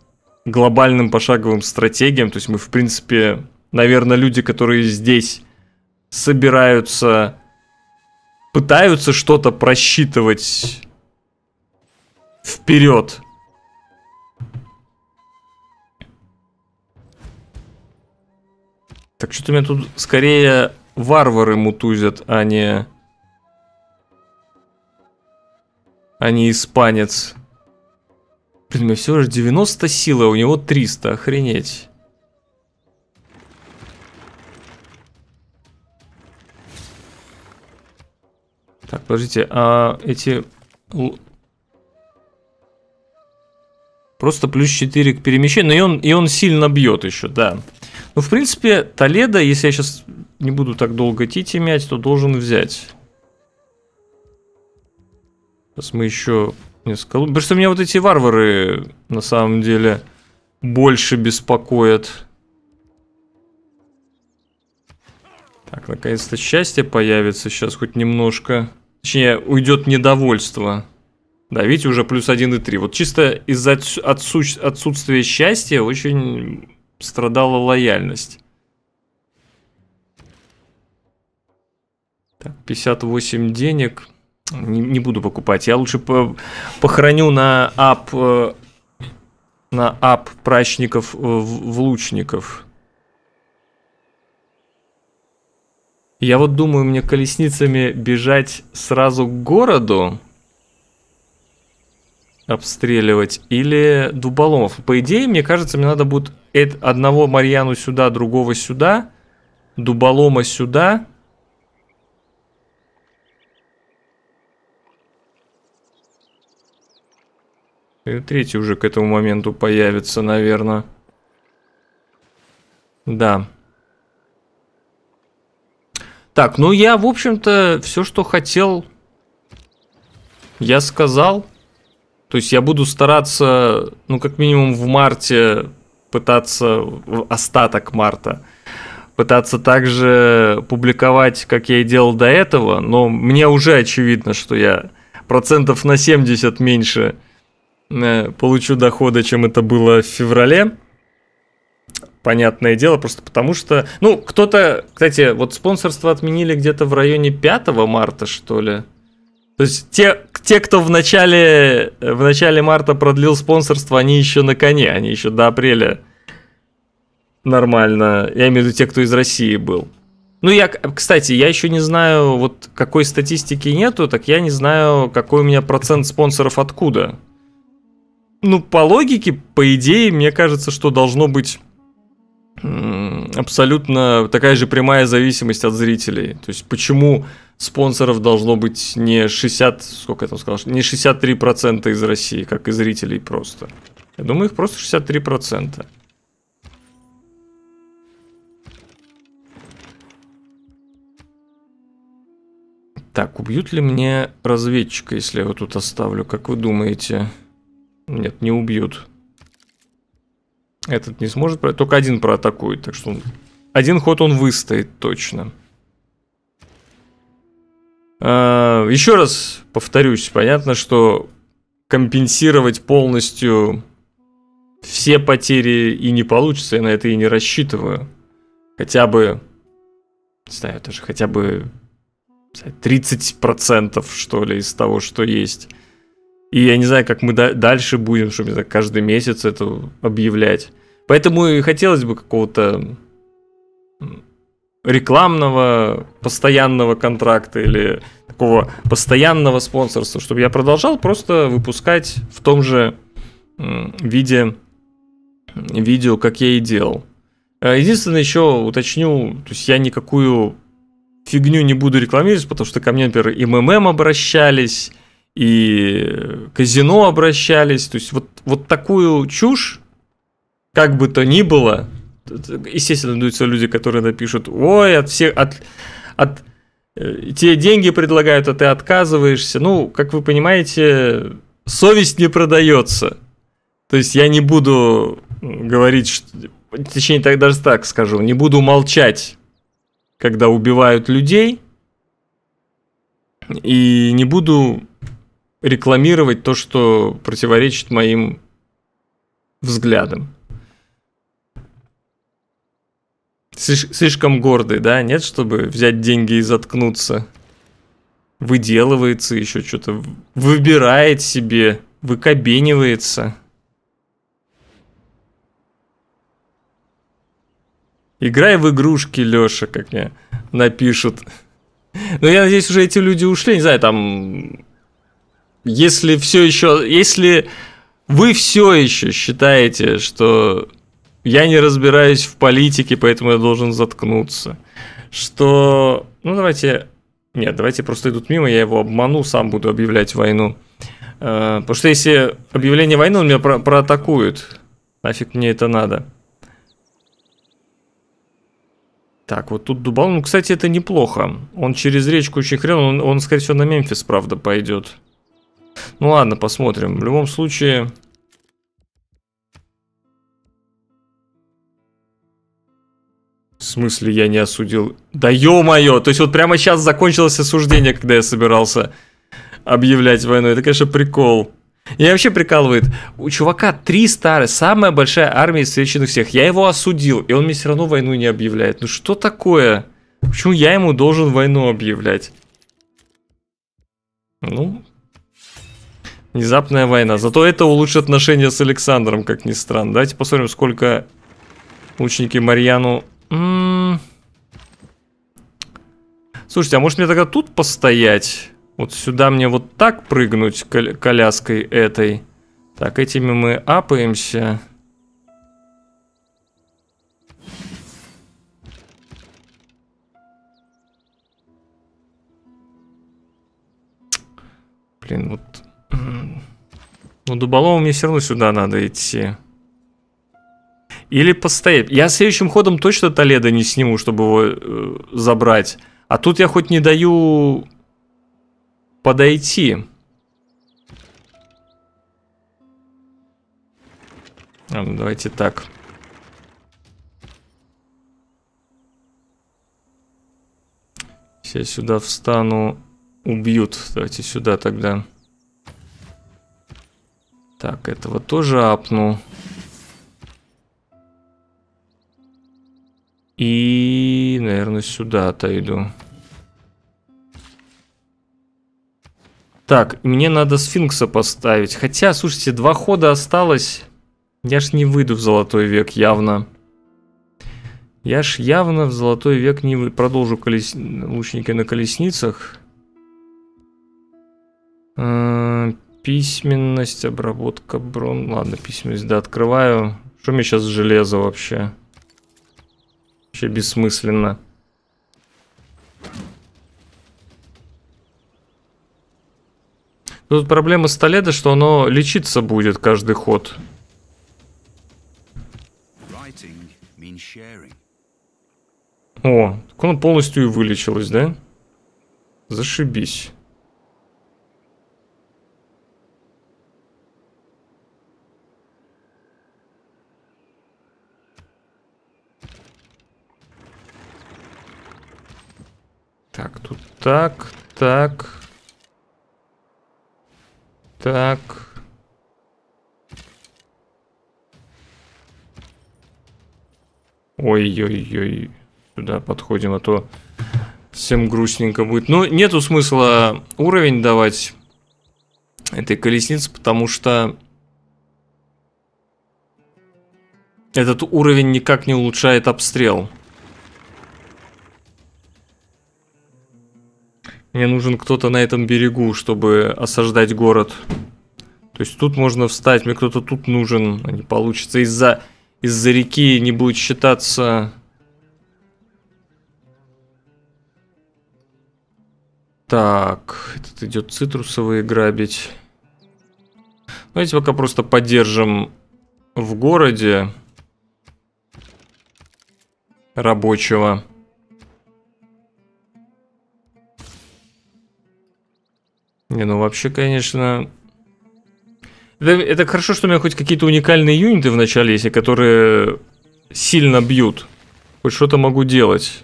глобальным пошаговым стратегиям. То есть мы, в принципе, наверное, люди, которые здесь собираются, пытаются что-то просчитывать вперед. Так что-то меня тут скорее варвары мутузят, а не... А не испанец. Блин, у меня всего лишь 90 силы, а у него 300, охренеть. Так, подождите, а эти... Просто плюс 4 к перемещению, и он, и он сильно бьет еще, да. Ну, в принципе, Толедо, если я сейчас не буду так долго тити мять, то должен взять. Сейчас мы еще несколько... Потому что меня вот эти варвары, на самом деле, больше беспокоят. Так, наконец-то счастье появится сейчас хоть немножко. Точнее, уйдет недовольство. Да, видите, уже плюс 1,3. Вот чисто из-за отсу отсутствия счастья очень страдала лояльность. Так, 58 денег. Не, не буду покупать. Я лучше по похороню на ап, э, на ап прачников э, в, в лучников. Я вот думаю, мне колесницами бежать сразу к городу обстреливать или дуболомов. По идее, мне кажется, мне надо будет одного Марьяну сюда, другого сюда, дуболома сюда. И третий уже к этому моменту появится, наверное. Да. Да. Так, ну я, в общем-то, все, что хотел, я сказал. То есть я буду стараться, ну, как минимум в марте пытаться, остаток марта, пытаться также публиковать, как я и делал до этого, но мне уже очевидно, что я процентов на 70 меньше э, получу дохода, чем это было в феврале понятное дело, просто потому что... Ну, кто-то... Кстати, вот спонсорство отменили где-то в районе 5 марта, что ли. То есть те, те кто в начале, э, в начале марта продлил спонсорство, они еще на коне, они еще до апреля нормально. Я имею в виду те, кто из России был. Ну, я, кстати, я еще не знаю, вот какой статистики нету, так я не знаю, какой у меня процент спонсоров откуда. Ну, по логике, по идее, мне кажется, что должно быть абсолютно такая же прямая зависимость от зрителей. То есть почему спонсоров должно быть не 60, сколько я там сказал, не 63% из России, как и зрителей просто. Я думаю, их просто 63%. Так, убьют ли мне разведчика, если я его тут оставлю? Как вы думаете? Нет, не убьют. Этот не сможет, только один проатакует, так что один ход он выстоит точно. А, еще раз повторюсь, понятно, что компенсировать полностью все потери и не получится, я на это и не рассчитываю. Хотя бы, не знаю, даже хотя бы 30% что ли из того, что есть. И я не знаю, как мы дальше будем, чтобы знаю, каждый месяц это объявлять. Поэтому и хотелось бы какого-то рекламного постоянного контракта или такого постоянного спонсорства, чтобы я продолжал просто выпускать в том же виде видео, как я и делал. А, единственное, еще уточню, то есть я никакую фигню не буду рекламировать, потому что ко мне, например, МММ обращались, и казино обращались. То есть вот, вот такую чушь, как бы то ни было, естественно, найдутся люди, которые напишут, ой, от всех, от, от э, те деньги предлагают, а ты отказываешься. Ну, как вы понимаете, совесть не продается. То есть я не буду говорить, что, точнее, так, даже так скажу, не буду молчать, когда убивают людей, и не буду рекламировать то, что противоречит моим взглядам. Слишком гордый, да? Нет, чтобы взять деньги и заткнуться. Выделывается еще что-то. Выбирает себе. Выкобенивается. Играй в игрушки, Леша, как мне напишут. Но ну, я надеюсь, уже эти люди ушли. Не знаю, там если все еще, если вы все еще считаете, что я не разбираюсь в политике, поэтому я должен заткнуться, что, ну давайте, нет, давайте просто идут мимо, я его обману, сам буду объявлять войну. Э, потому что если объявление войны, он меня про проатакует. Нафиг мне это надо. Так, вот тут дубал. Ну, кстати, это неплохо. Он через речку очень хрен. Он, он скорее всего, на Мемфис, правда, пойдет. Ну ладно, посмотрим. В любом случае... В смысле я не осудил? Да ё-моё! То есть вот прямо сейчас закончилось осуждение, когда я собирался объявлять войну. Это, конечно, прикол. Я вообще прикалывает. У чувака три старые самая большая армия из встреченных всех. Я его осудил, и он мне все равно войну не объявляет. Ну что такое? Почему я ему должен войну объявлять? Ну, Внезапная война. Зато это улучшит отношения с Александром, как ни странно. Давайте посмотрим, сколько ученики Марьяну... М -м -м. Слушайте, а может мне тогда тут постоять? Вот сюда мне вот так прыгнуть кол коляской этой. Так, этими мы апаемся. Блин, вот но ну, дуболом мне все равно сюда надо идти. Или постоять. Я следующим ходом точно Толеда не сниму, чтобы его э, забрать. А тут я хоть не даю подойти. А, ну, давайте так. Если я сюда встану, убьют. Давайте сюда тогда. Так, этого тоже апну. И, наверное, сюда отойду. Так, мне надо сфинкса поставить. Хотя, слушайте, два хода осталось. Я ж не выйду в золотой век явно. Я ж явно в золотой век не вы... продолжу колес... лучники на колесницах. Э, Письменность, обработка брон. Ладно, письменность, да, открываю. Что мне сейчас железо вообще? Вообще бессмысленно. Тут проблема с Толедо, что оно лечиться будет каждый ход. О, так оно полностью и вылечилось, да? Зашибись. Так, тут так, так. Так. Ой-ой-ой. Сюда подходим, а то всем грустненько будет. Но ну, нету смысла уровень давать этой колеснице, потому что этот уровень никак не улучшает обстрел. Мне нужен кто-то на этом берегу, чтобы осаждать город. То есть тут можно встать, мне кто-то тут нужен, а не получится. Из-за из, -за, реки не будет считаться... Так, этот идет цитрусовые грабить. Давайте пока просто поддержим в городе рабочего. Не, ну вообще, конечно... Это, это хорошо, что у меня хоть какие-то уникальные юниты в начале есть, которые сильно бьют. Хоть что-то могу делать.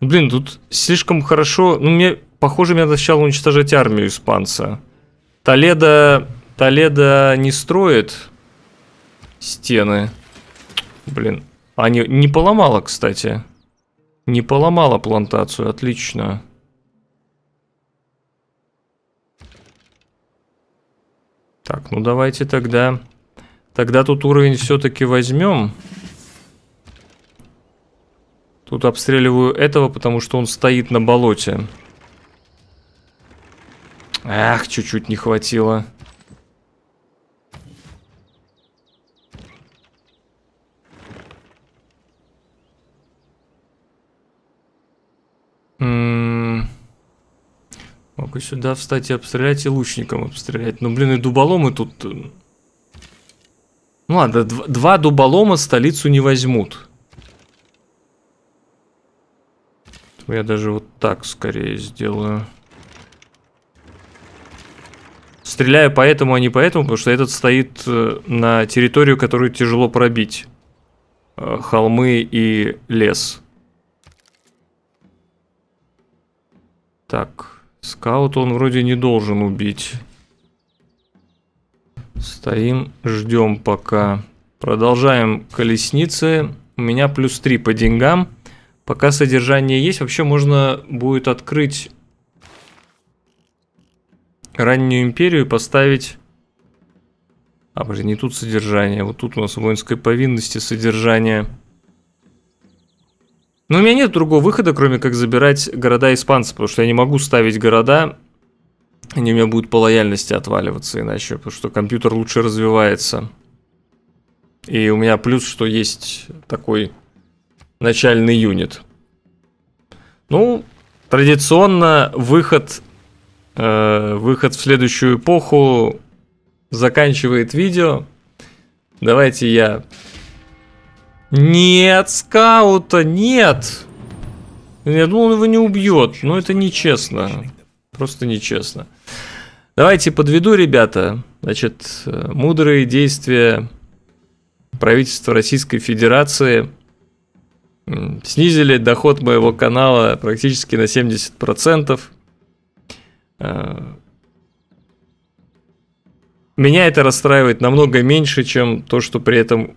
Ну, блин, тут слишком хорошо... Ну, мне... Похоже, мне сначала уничтожать армию испанца. Толедо... Толедо не строит стены. Блин. А не, не поломала, кстати. Не поломала плантацию, отлично. Так, ну давайте тогда... Тогда тут уровень все-таки возьмем. Тут обстреливаю этого, потому что он стоит на болоте. Ах, чуть-чуть не хватило. Могу сюда встать и обстрелять, и лучником обстрелять. Ну, блин, и дуболомы тут... Э, ну ладно, два дуболома столицу не возьмут. Я даже вот так скорее сделаю. Стреляю поэтому, а не поэтому, потому что этот стоит э, на территорию, которую тяжело пробить. Э, холмы и лес. Так. Скаут он вроде не должен убить. Стоим, ждем пока. Продолжаем колесницы. У меня плюс 3 по деньгам. Пока содержание есть, вообще можно будет открыть раннюю империю и поставить... А, блин, не тут содержание. Вот тут у нас воинской повинности содержание... Но у меня нет другого выхода, кроме как забирать города испанцев, потому что я не могу ставить города, они у меня будут по лояльности отваливаться иначе, потому что компьютер лучше развивается. И у меня плюс, что есть такой начальный юнит. Ну, традиционно выход, э, выход в следующую эпоху заканчивает видео. Давайте я нет, скаута нет. Я думал, он его не убьет, но это нечестно. Просто нечестно. Давайте подведу, ребята. Значит, э, мудрые действия правительства Российской Федерации снизили доход моего канала практически на 70%. Э, меня это расстраивает намного меньше, чем то, что при этом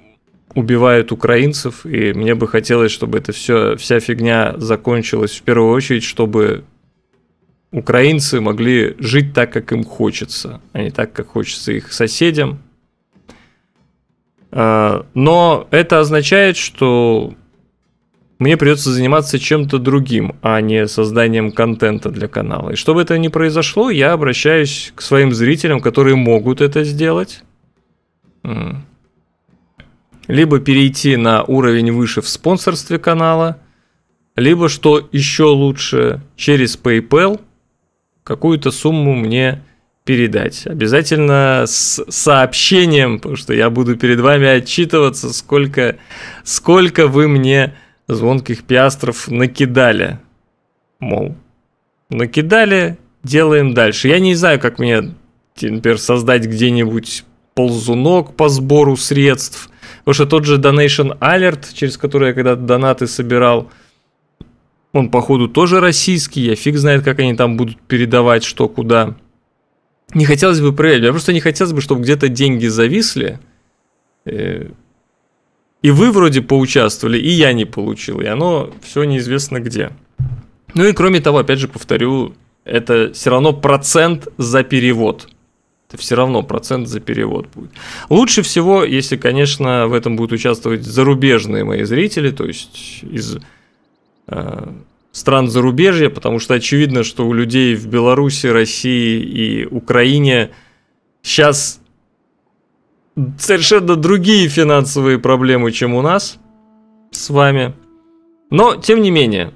убивают украинцев, и мне бы хотелось, чтобы это все, вся фигня закончилась в первую очередь, чтобы украинцы могли жить так, как им хочется, а не так, как хочется их соседям. А, но это означает, что мне придется заниматься чем-то другим, а не созданием контента для канала. И чтобы это не произошло, я обращаюсь к своим зрителям, которые могут это сделать либо перейти на уровень выше в спонсорстве канала, либо, что еще лучше, через PayPal какую-то сумму мне передать. Обязательно с сообщением, потому что я буду перед вами отчитываться, сколько, сколько вы мне звонких пиастров накидали. Мол, накидали, делаем дальше. Я не знаю, как мне теперь создать где-нибудь ползунок по сбору средств, Потому что тот же Donation Alert, через который я когда-то донаты собирал, он, походу, тоже российский. Я фиг знает, как они там будут передавать что куда. Не хотелось бы проверять. Я просто не хотелось бы, чтобы где-то деньги зависли. Э, и вы вроде поучаствовали, и я не получил. И оно все неизвестно где. Ну и кроме того, опять же повторю, это все равно процент за перевод это все равно процент за перевод будет. Лучше всего, если, конечно, в этом будут участвовать зарубежные мои зрители, то есть из э, стран зарубежья, потому что очевидно, что у людей в Беларуси, России и Украине сейчас совершенно другие финансовые проблемы, чем у нас с вами. Но, тем не менее,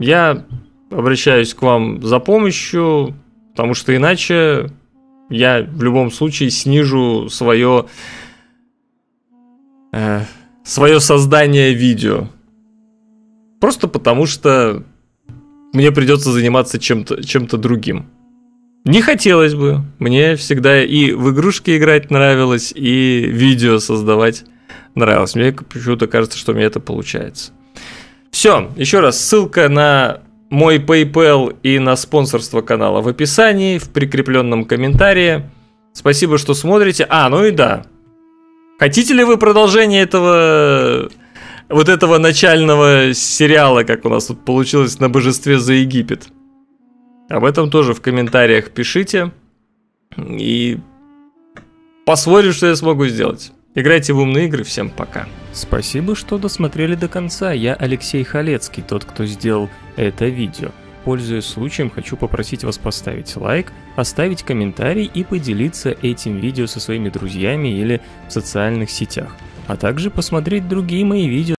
я обращаюсь к вам за помощью, потому что иначе я в любом случае снижу свое, э, свое создание видео. Просто потому что мне придется заниматься чем-то чем то другим. Не хотелось бы. Мне всегда и в игрушки играть нравилось, и видео создавать нравилось. Мне почему-то кажется, что мне это получается. Все, еще раз, ссылка на мой PayPal и на спонсорство канала в описании, в прикрепленном комментарии. Спасибо, что смотрите. А, ну и да. Хотите ли вы продолжение этого вот этого начального сериала, как у нас тут получилось на божестве за Египет? Об этом тоже в комментариях пишите. И посмотрим, что я смогу сделать. Играйте в умные игры, всем пока. Спасибо, что досмотрели до конца. Я Алексей Халецкий, тот, кто сделал это видео. Пользуясь случаем, хочу попросить вас поставить лайк, оставить комментарий и поделиться этим видео со своими друзьями или в социальных сетях. А также посмотреть другие мои видео.